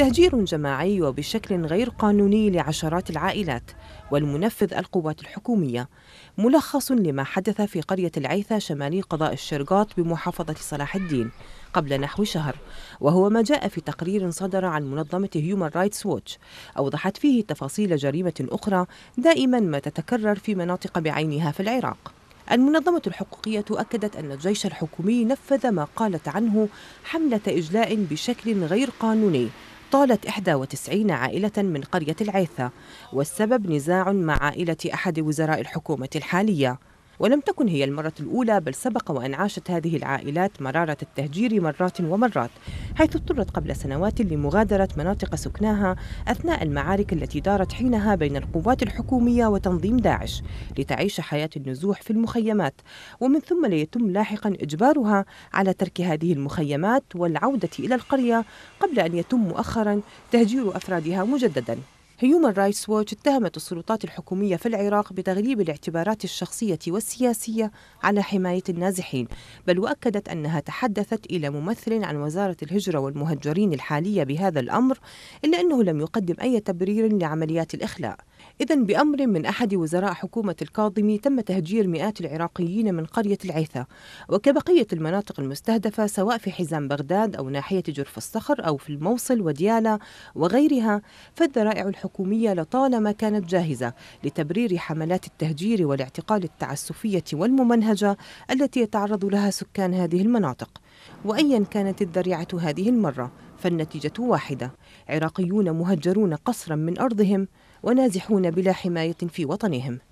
تهجير جماعي وبشكل غير قانوني لعشرات العائلات والمنفذ القوات الحكومية ملخص لما حدث في قرية العيثة شمالي قضاء الشرقاط بمحافظة صلاح الدين قبل نحو شهر وهو ما جاء في تقرير صدر عن منظمة هيومن رايتس ووتش أوضحت فيه تفاصيل جريمة أخرى دائما ما تتكرر في مناطق بعينها في العراق المنظمة الحقوقية أكدت أن الجيش الحكومي نفذ ما قالت عنه حملة إجلاء بشكل غير قانوني طالت 91 عائلة من قرية العيثة والسبب نزاع مع عائلة أحد وزراء الحكومة الحالية ولم تكن هي المرة الأولى بل سبق وأن عاشت هذه العائلات مرارة التهجير مرات ومرات حيث اضطرت قبل سنوات لمغادرة مناطق سكناها أثناء المعارك التي دارت حينها بين القوات الحكومية وتنظيم داعش لتعيش حياة النزوح في المخيمات ومن ثم ليتم لاحقا إجبارها على ترك هذه المخيمات والعودة إلى القرية قبل أن يتم مؤخرا تهجير أفرادها مجددا هيومن رايتس ووتش اتهمت السلطات الحكومية في العراق بتغليب الاعتبارات الشخصية والسياسية على حماية النازحين بل وأكدت أنها تحدثت إلى ممثل عن وزارة الهجرة والمهجرين الحالية بهذا الأمر إلا أنه لم يقدم أي تبرير لعمليات الإخلاء إذا بأمر من أحد وزراء حكومة الكاظمي تم تهجير مئات العراقيين من قرية العيثة وكبقية المناطق المستهدفة سواء في حزام بغداد أو ناحية جرف الصخر أو في الموصل وديالة وغيرها فالذرائع الحكومية لطالما كانت جاهزة لتبرير حملات التهجير والاعتقال التعسفية والممنهجة التي يتعرض لها سكان هذه المناطق وأيا كانت الذريعة هذه المرة فالنتيجة واحدة عراقيون مهجرون قسرا من أرضهم ونازحون بلا حماية في وطنهم